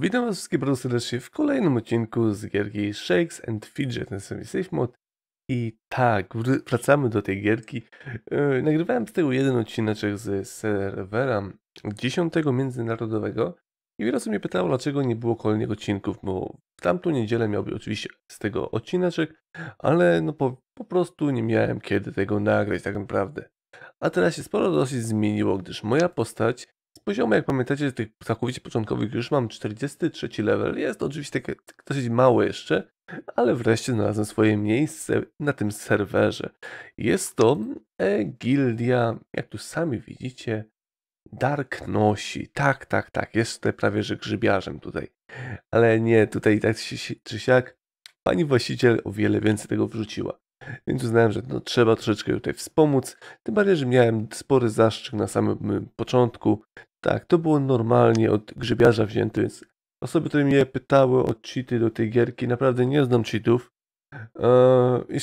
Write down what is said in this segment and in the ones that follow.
Witam was wszystkich bardzo serdecznie w kolejnym odcinku z gierki Shakes and Fidget, na sobie Safe Mode. I tak, wracamy do tej gierki. Yy, nagrywałem z tego jeden odcineczek z serwera 10 międzynarodowego i wiele osób mnie pytało, dlaczego nie było kolejnych odcinków, bo w tamtą niedzielę miałby oczywiście z tego odcineczek, ale no po, po prostu nie miałem kiedy tego nagrać tak naprawdę. A teraz się sporo dosyć zmieniło, gdyż moja postać z poziomu, jak pamiętacie, z tych całkowicie początkowych już mam 43 level. Jest oczywiście dosyć mało jeszcze, ale wreszcie znalazłem swoje miejsce na tym serwerze. Jest to e gildia, jak tu sami widzicie, Dark nosi. Tak, tak, tak. Jest tutaj prawie że grzybiarzem tutaj. Ale nie, tutaj tak czy siak pani właściciel o wiele więcej tego wrzuciła. Więc uznałem, że no, trzeba troszeczkę tutaj wspomóc. Tym bardziej, że miałem spory zastrzyk na samym y, początku. Tak, to było normalnie od grzybiarza wzięte, więc osoby, które mnie pytały o cheaty do tej gierki, naprawdę nie znam cheatów. Eee,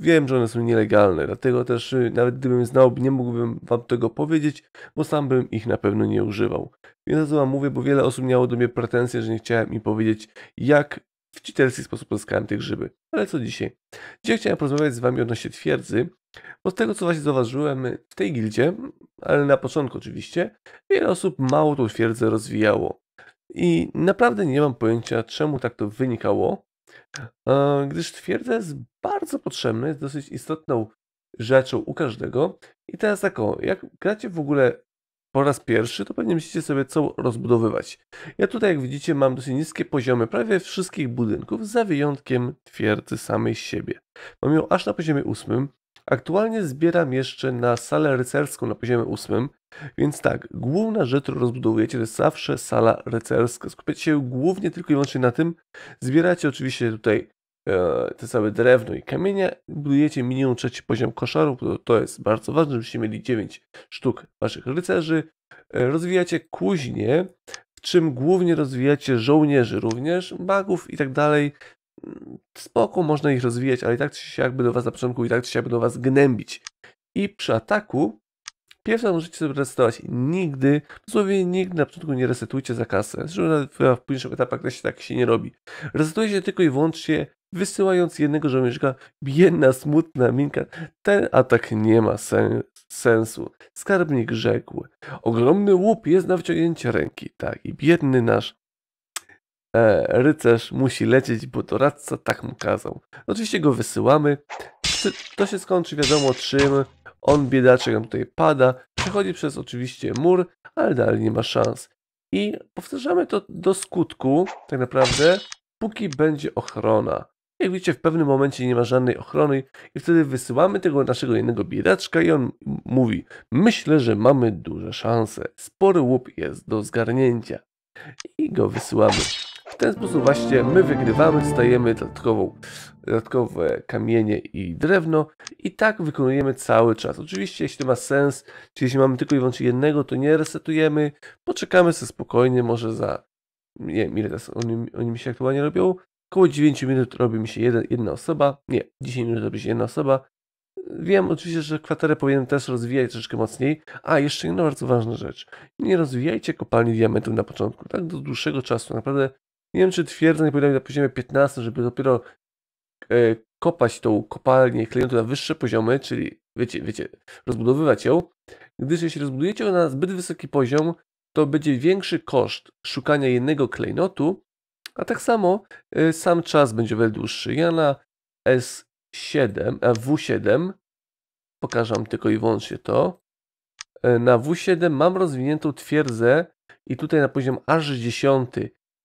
wiem, że one są nielegalne, dlatego też y, nawet gdybym znał, nie mógłbym wam tego powiedzieć, bo sam bym ich na pewno nie używał. Więc to wam mówię, bo wiele osób miało do mnie pretensje, że nie chciałem im powiedzieć, jak w cheaterski sposób pozyskałem te grzyby. Ale co dzisiaj? Dzisiaj chciałem porozmawiać z wami odnośnie twierdzy, bo z tego co właśnie zauważyłem y, w tej gildzie, ale na początku oczywiście, wiele osób mało tą twierdzę rozwijało. I naprawdę nie mam pojęcia czemu tak to wynikało, e, gdyż twierdza jest bardzo potrzebna, jest dosyć istotną rzeczą u każdego. I teraz taką, jak gracie w ogóle po raz pierwszy, to pewnie myślicie sobie, co rozbudowywać. Ja tutaj, jak widzicie, mam dosyć niskie poziomy prawie wszystkich budynków, za wyjątkiem twierdzy samej siebie. Mam ją aż na poziomie ósmym, Aktualnie zbieram jeszcze na salę rycerską na poziomie 8, więc tak, główna rzecz, którą rozbudowujecie, to jest zawsze sala rycerska. Skupiacie się głównie tylko i wyłącznie na tym. Zbieracie oczywiście tutaj e, te całe drewno i kamienie, budujecie minimum trzeci poziom koszarów, to, to jest bardzo ważne, żebyście mieli 9 sztuk waszych rycerzy. E, rozwijacie kuźnie, w czym głównie rozwijacie żołnierzy również, bagów i tak dalej spoko, można ich rozwijać, ale i tak się jakby do was na początku i tak się jakby do was gnębić. I przy ataku Pierwsza możecie sobie resetować. Nigdy, dosłownie nigdy na początku nie resetujcie za kasę. Zresztą w późniejszych etapach też tak się nie robi. Resetujecie tylko i wyłącznie wysyłając jednego żołnierzyka. Biedna, smutna minka. Ten atak nie ma sen sensu. Skarbnik rzekł. Ogromny łup jest na wyciągnięcie ręki. Tak, i biedny nasz e, rycerz musi lecieć, bo to radca tak mu kazał. Oczywiście go wysyłamy. To się skończy wiadomo czym. On biedaczek nam tutaj pada. Przechodzi przez oczywiście mur, ale dalej nie ma szans. I powtarzamy to do skutku, tak naprawdę, póki będzie ochrona. Jak widzicie, w pewnym momencie nie ma żadnej ochrony i wtedy wysyłamy tego naszego jednego biedaczka i on mówi myślę, że mamy duże szanse. Spory łup jest do zgarnięcia. I go wysyłamy. W ten sposób właśnie my wygrywamy, stajemy dodatkową, dodatkowe kamienie i drewno i tak wykonujemy cały czas. Oczywiście jeśli to ma sens, czyli jeśli mamy tylko i wyłącznie jednego, to nie resetujemy, poczekamy sobie spokojnie, może za, nie wiem ile teraz oni, oni mi się aktualnie robią, około 9 minut robi mi się jeden, jedna osoba, nie, 10 minut robi się jedna osoba, Wiem oczywiście, że kwaterę powinienem też rozwijać troszeczkę mocniej. A, jeszcze jedna bardzo ważna rzecz. Nie rozwijajcie kopalni diamentów na początku, tak do dłuższego czasu. Naprawdę nie wiem, czy twierdzeń powinno być na poziomie 15, żeby dopiero e, kopać tą kopalnię klejnotu na wyższe poziomy, czyli wiecie, wiecie, rozbudowywać ją, gdyż jeśli rozbudujecie ją na zbyt wysoki poziom, to będzie większy koszt szukania jednego klejnotu, a tak samo e, sam czas będzie wiele dłuższy. Ja na S7, a W7, pokażę tylko i wyłącznie to, e, na W7 mam rozwiniętą twierdzę i tutaj na poziom aż 10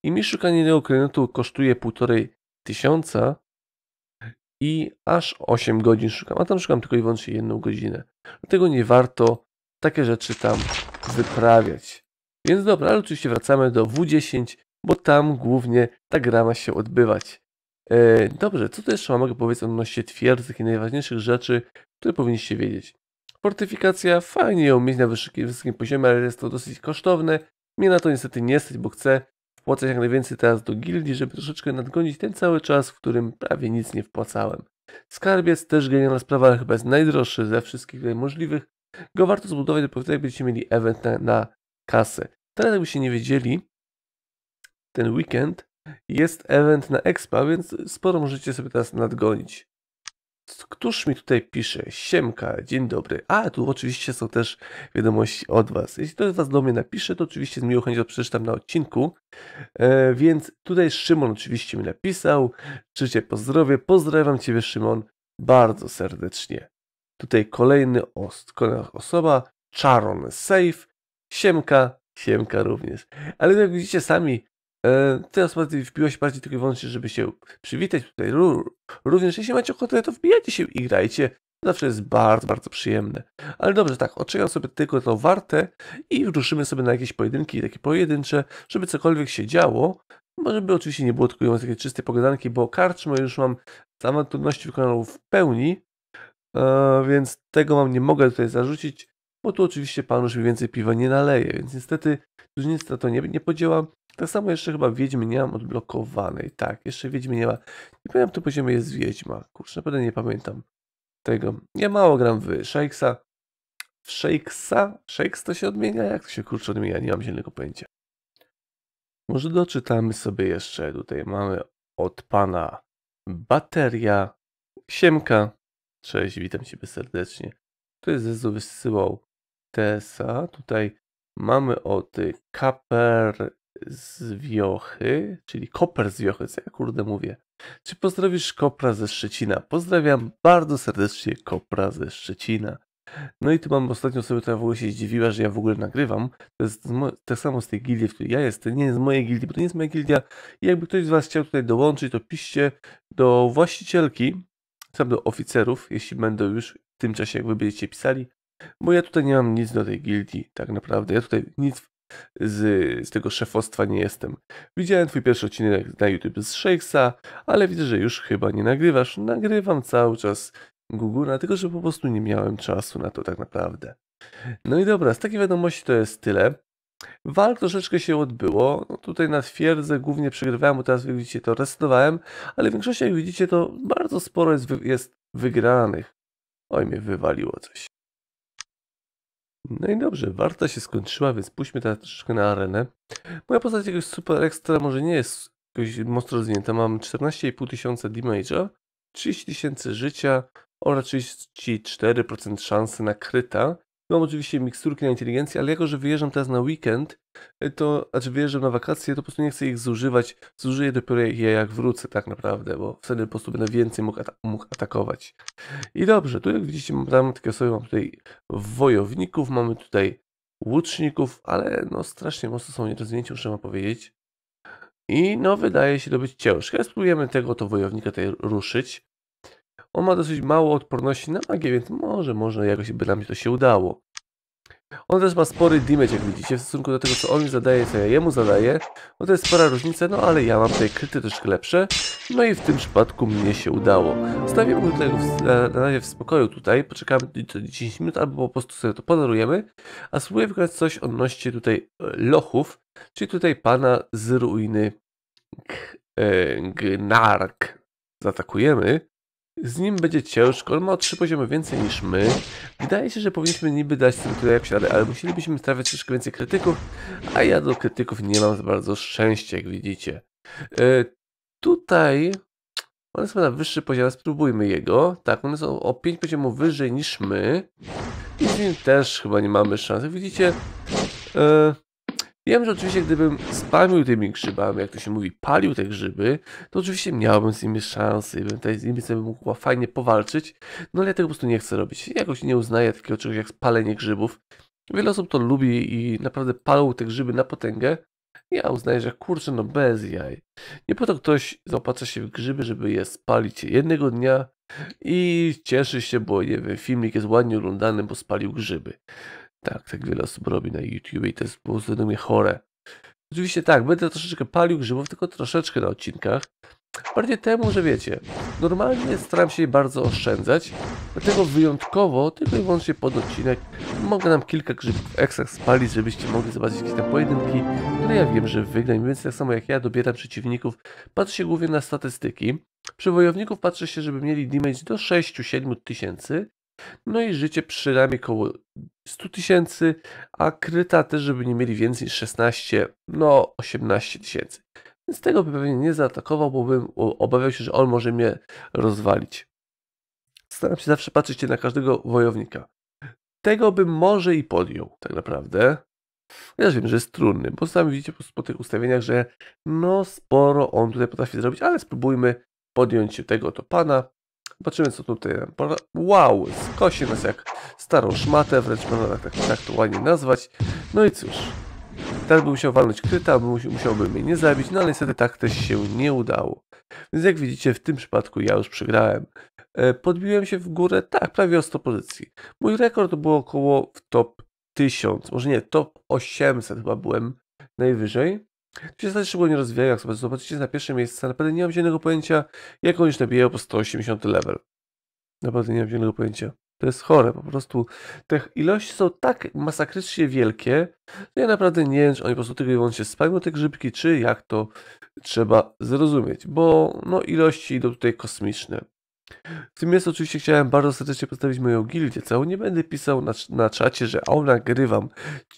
i mi szukanie tego klejnotu kosztuje półtorej tysiąca i aż 8 godzin szukam, a tam szukam tylko i wyłącznie jedną godzinę. Dlatego nie warto takie rzeczy tam wyprawiać. Więc dobra, ale oczywiście wracamy do W10, bo tam głównie ta gra ma się odbywać. Eee, dobrze, co tu jeszcze mam mogę powiedzieć odnośnie twierdzych i najważniejszych rzeczy, które powinniście wiedzieć. Fortyfikacja, fajnie ją mieć na wysokim poziomie, ale jest to dosyć kosztowne. Mnie na to niestety nie stać, bo chcę wpłacać jak najwięcej teraz do gildii, żeby troszeczkę nadgonić ten cały czas, w którym prawie nic nie wpłacałem. Skarbiec też genialna sprawa, ale chyba jest najdroższy ze wszystkich możliwych. Go warto zbudować, bo tutaj będziecie mieli event na, na kasę. Teraz jakbyście nie wiedzieli, ten weekend jest event na Expa, więc sporo możecie sobie teraz nadgonić. Któż mi tutaj pisze? Siemka, dzień dobry. A, tu oczywiście są też wiadomości od Was. Jeśli ktoś z Was do mnie napisze, to oczywiście z miłą chęcią przeczytam na odcinku. E, więc tutaj Szymon oczywiście mi napisał. Czy Cię pozdrowię. Pozdrawiam Ciebie, Szymon, bardzo serdecznie. Tutaj kolejny ost, kolejna osoba, Charon Safe, Siemka, Siemka również. Ale jak widzicie sami, E, Teraz bardziej wbiło się bardziej tylko i wyłącznie, żeby się przywitać tutaj. Również jeśli macie ochotę, to wbijajcie się i grajcie. Zawsze jest bardzo, bardzo przyjemne. Ale dobrze, tak, odczekam sobie tylko to warte i ruszymy sobie na jakieś pojedynki, takie pojedyncze, żeby cokolwiek się działo. Może by oczywiście nie było tylko takie czyste pogadanki, bo karczmę już mam sama trudności wykonaną w pełni, e, więc tego mam nie mogę tutaj zarzucić, bo tu oczywiście pan już mi więcej piwa nie naleje, więc niestety już nic na to nie, nie tak samo jeszcze chyba Wiedźmy nie mam odblokowanej. Tak, jeszcze Wiedźmy nie ma. Nie pamiętam, to poziomie jest Wiedźma. Kurczę, naprawdę nie pamiętam tego. Ja mało gram w Shakesa. W Shakesa? Shakes to się odmienia? Jak to się kurczę odmienia? Nie mam zielonego pojęcia. Może doczytamy sobie jeszcze. Tutaj mamy od pana bateria. Siemka. Cześć, witam ciebie serdecznie. Tu jest Zezu wysyłał Tesa. Tutaj mamy od y, Kaper z Wiochy, czyli Koper z Wiochy, co ja kurde mówię. Czy pozdrowisz Kopra ze Szczecina? Pozdrawiam bardzo serdecznie Kopra ze Szczecina. No i tu mam ostatnią osobę, która w ogóle się zdziwiła, że ja w ogóle nagrywam. To jest tak samo z tej gildii, w której ja jestem. Nie jest z mojej gildii, bo to nie jest moja gildia. I jakby ktoś z Was chciał tutaj dołączyć, to piszcie do właścicielki, sam do oficerów, jeśli będą już w tym czasie, jak wy będziecie pisali. Bo ja tutaj nie mam nic do tej gildii, tak naprawdę. Ja tutaj nic z, z tego szefostwa nie jestem. Widziałem twój pierwszy odcinek na YouTube z Shakesa, ale widzę, że już chyba nie nagrywasz. Nagrywam cały czas Google, tylko że po prostu nie miałem czasu na to tak naprawdę. No i dobra, z takiej wiadomości to jest tyle. Walk troszeczkę się odbyło. No tutaj na twierdzę głównie przegrywałem, bo teraz jak widzicie to resetowałem, ale w większości jak widzicie to bardzo sporo jest, jest wygranych. Oj, mnie wywaliło coś. No i dobrze, warta się skończyła, więc pójdźmy teraz troszeczkę na arenę. Moja postać jakoś super ekstra może nie jest jakoś mocno rozwinięta. Mam 14,5 tysiąca damage'a, 30 tysięcy życia oraz 34% szansy na kryta. No, mam oczywiście miksturki na inteligencję, ale jako, że wyjeżdżam teraz na weekend, y, to, znaczy wyjeżdżam na wakacje, to po prostu nie chcę ich zużywać. Zużyję dopiero je jak wrócę tak naprawdę, bo wtedy po prostu będę więcej mógł, ata mógł atakować. I dobrze, tu jak widzicie mam takie osoby, mam tutaj wojowników, mamy tutaj łuczników, ale no strasznie mocno są niedozwinięci, muszę wam powiedzieć. I no wydaje się to być ciężkie. Spróbujemy tego to wojownika tutaj ruszyć. On ma dosyć mało odporności na magię, więc może, może jakoś by nam to się udało. On też ma spory damage, jak widzicie, w stosunku do tego, co on mi zadaje, co ja jemu zadaję. No to jest spora różnica, no ale ja mam tutaj kryty troszkę lepsze. No i w tym przypadku mnie się udało. Stawimy go tutaj w, na, na razie w spokoju tutaj, poczekamy 10 minut, albo po prostu sobie to podarujemy. A spróbuję wykonać coś odnośnie tutaj e, lochów, czyli tutaj pana z ruiny e, Gnark. Zatakujemy. Z nim będzie ciężko, on ma o 3 poziomy więcej niż my. Wydaje się, że powinniśmy niby dać sobie tutaj jak radę, ale musielibyśmy stawiać troszkę więcej krytyków, a ja do krytyków nie mam za bardzo szczęścia, jak widzicie. Yy, tutaj one są na wyższy poziom, spróbujmy jego. Tak, one są o, o 5 poziomów wyżej niż my. I z nim też chyba nie mamy szans. Jak widzicie, yy, Wiem, że oczywiście gdybym spalił tymi grzybami, jak to się mówi, palił te grzyby, to oczywiście miałbym z nimi szansę i bym tutaj z nimi sobie mógł fajnie powalczyć, no ale ja tego po prostu nie chcę robić. Jakoś nie uznaję takiego czegoś jak spalenie grzybów. Wiele osób to lubi i naprawdę palą te grzyby na potęgę. Ja uznaję, że kurczę, no bez jaj. Nie po to ktoś zaopatrza się w grzyby, żeby je spalić jednego dnia i cieszy się, bo nie wiem, filmik jest ładnie oglądany, bo spalił grzyby. Tak, tak wiele osób robi na YouTube i to jest po prostu mnie chore. Oczywiście tak, będę troszeczkę palił grzybów, tylko troszeczkę na odcinkach. Bardziej temu, że wiecie, normalnie staram się bardzo oszczędzać, dlatego wyjątkowo, tylko i wyłącznie pod odcinek, mogę nam kilka grzybów ekstra spalić, żebyście mogli zobaczyć jakieś tam pojedynki, które ja wiem, że wygram, więc tak samo jak ja dobieram przeciwników, patrzę się głównie na statystyki. Przy wojowników patrzę się, żeby mieli damage do 6-7 tysięcy, no i życie przynajmniej koło 100 tysięcy, a kryta też, żeby nie mieli więcej niż 16, no 18 tysięcy. Więc tego by pewnie nie zaatakował, bo bym obawiał się, że on może mnie rozwalić. Staram się zawsze patrzeć na każdego wojownika. Tego bym może i podjął, tak naprawdę. Ja wiem, że jest trudny, bo sami widzicie po, po tych ustawieniach, że no sporo on tutaj potrafi zrobić, ale spróbujmy podjąć się tego to pana Patrzymy co tutaj. Wow, skosi nas jak starą szmatę, wręcz można tak, tak, tak to ładnie nazwać. No i cóż, teraz bym musiał walnąć kryta, musiałbym mnie nie zabić, no ale niestety tak też się nie udało. Więc jak widzicie, w tym przypadku ja już przegrałem. E, podbiłem się w górę, tak, prawie o 100 pozycji. Mój rekord był około w top 1000, może nie, top 800 chyba byłem najwyżej. Tu się znaczy szybko nie rozwijają, jak sobie zobaczycie na pierwsze miejsce, naprawdę nie mam zielonego pojęcia, jak oni już nabijają po 180 level. Naprawdę nie mam zielonego pojęcia. To jest chore, po prostu te ilości są tak masakrycznie wielkie, że ja naprawdę nie wiem, czy oni po prostu tylko i wyłącznie spają te grzybki, czy jak to trzeba zrozumieć, bo no ilości idą tutaj kosmiczne. W tym miejscu oczywiście chciałem bardzo serdecznie postawić moją gildię, całą nie będę pisał na, na czacie, że au nagrywam,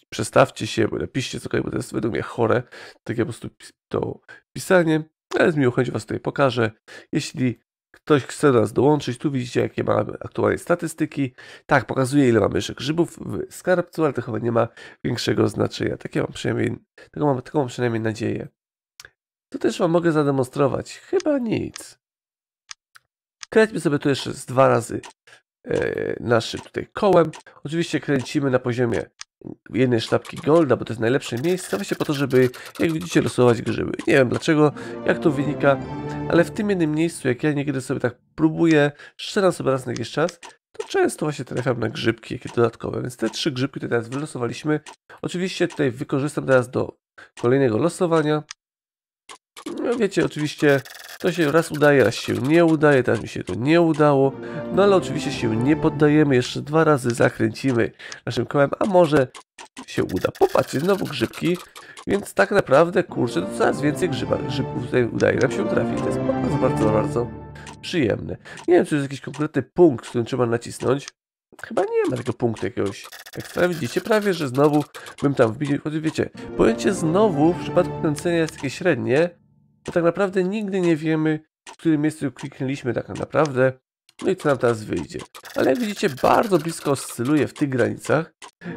przestawcie się, bo napiszcie cokolwiek, bo to jest według mnie chore, takie po prostu to pisanie, ale z miłą chęcią was tutaj pokażę. Jeśli ktoś chce do nas dołączyć, tu widzicie jakie mamy aktualnie statystyki, tak, pokazuje ile mamy jeszcze grzybów w skarbcu, ale to chyba nie ma większego znaczenia, takie mam przynajmniej, taką mam, taką mam przynajmniej nadzieję. To też wam mogę zademonstrować, chyba nic. Kręćmy sobie tu jeszcze z dwa razy e, naszym tutaj kołem. Oczywiście kręcimy na poziomie jednej sztabki golda, bo to jest najlepsze miejsce, właśnie po to, żeby, jak widzicie, losować grzyby. Nie wiem dlaczego, jak to wynika, ale w tym jednym miejscu, jak ja niekiedy sobie tak próbuję, szczeram sobie raz na jakiś czas, to często właśnie trafiam na grzybki, jakieś dodatkowe, więc te trzy grzybki tutaj teraz wylosowaliśmy. Oczywiście tutaj wykorzystam teraz do kolejnego losowania. No wiecie, oczywiście to się raz udaje, raz się nie udaje, teraz mi się to nie udało. No ale oczywiście się nie poddajemy, jeszcze dwa razy zakręcimy naszym kołem, a może się uda. Popatrzcie, znowu grzybki, więc tak naprawdę, kurczę, to coraz więcej grzyba, Grzybów tutaj udaje nam się trafić. To jest bardzo, bardzo, bardzo przyjemne. Nie wiem, czy jest jakiś konkretny punkt, który trzeba nacisnąć. Chyba nie ma tego punktu jakiegoś. Jak teraz widzicie, prawie że znowu bym tam wbił. Choć wiecie, pojęcie znowu w przypadku kręcenia jest takie średnie, tak naprawdę nigdy nie wiemy, w którym miejscu kliknęliśmy tak naprawdę. No i co nam teraz wyjdzie. Ale jak widzicie, bardzo blisko oscyluje w tych granicach,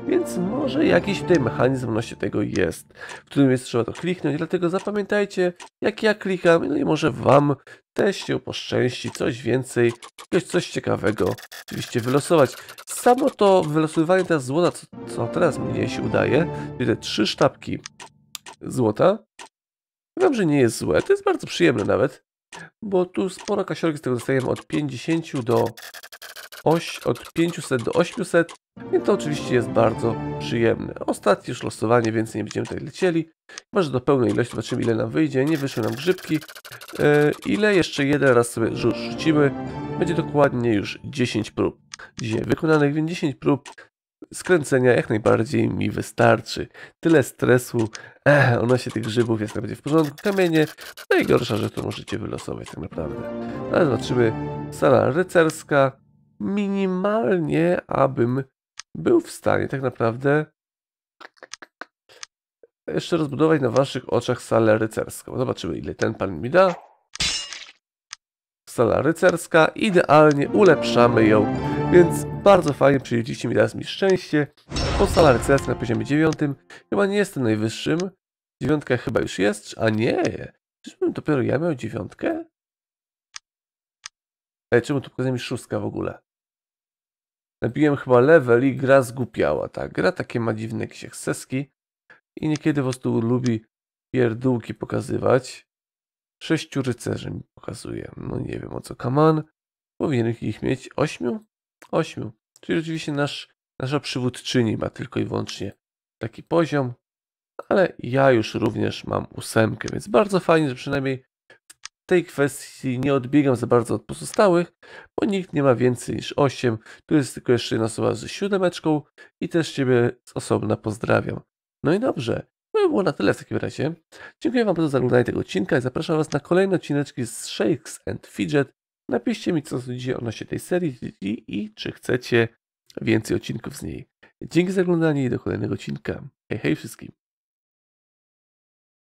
więc może jakiś tutaj mechanizm się tego jest, w którym miejscu trzeba to kliknąć, dlatego zapamiętajcie, jak ja klikam, no i może Wam też się poszczęści, coś więcej, coś, coś ciekawego oczywiście wylosować. Samo to wylosowywanie teraz złota, co, co teraz mnie się udaje, czyli te trzy sztabki złota, Wiem, że nie jest złe. To jest bardzo przyjemne nawet, bo tu sporo kasiorki z tego dostajemy od 50 do oś, od 500 do 800, więc to oczywiście jest bardzo przyjemne. Ostatnie już losowanie, więcej nie będziemy tutaj lecieli. Może do pełnej ilości zobaczymy ile nam wyjdzie, nie wyszły nam grzybki. Yy, ile jeszcze jeden raz sobie rzucimy, będzie dokładnie już 10 prób. Dzisiaj wykonanych, więc 10 prób skręcenia jak najbardziej mi wystarczy. Tyle stresu, Ech, ona się tych grzybów jest naprawdę w porządku, kamienie, najgorsza rzecz, to możecie wylosować tak naprawdę. Ale zobaczymy, sala rycerska, minimalnie, abym był w stanie tak naprawdę jeszcze rozbudować na waszych oczach salę rycerską. Zobaczymy ile ten pan mi da. Sala rycerska, idealnie ulepszamy ją więc bardzo fajnie przyjeździliście mi teraz mi szczęście. Podstawa recesji na poziomie 9. Chyba nie jestem najwyższym. Dziewiątka chyba już jest, a nie. Czyżbym dopiero ja miał dziewiątkę? Ej, czemu tu pokazuje mi szóstka w ogóle? Nabiłem chyba level i gra zgupiała, tak. Gra takie ma dziwne jakieś eksceski i niekiedy po prostu lubi pierdółki pokazywać. Sześciu rycerzy mi pokazuje. No nie wiem o co, kaman. Powinien ich mieć ośmiu? Ośmiu. Czyli rzeczywiście nasz, nasza przywódczyni ma tylko i wyłącznie taki poziom, ale ja już również mam ósemkę, więc bardzo fajnie, że przynajmniej w tej kwestii nie odbiegam za bardzo od pozostałych, bo nikt nie ma więcej niż 8. Tu jest tylko jeszcze jedna osoba z siódemeczką i też Ciebie z osobna pozdrawiam. No i dobrze, to by było na tyle w takim razie. Dziękuję Wam bardzo za oglądanie tego odcinka i zapraszam Was na kolejne odcineczki z Shakes and Fidget, Napiszcie mi, co sądzicie odnośnie tej serii i, i czy chcecie więcej odcinków z niej. Dzięki za oglądanie i do kolejnego odcinka. Hej, hej wszystkim!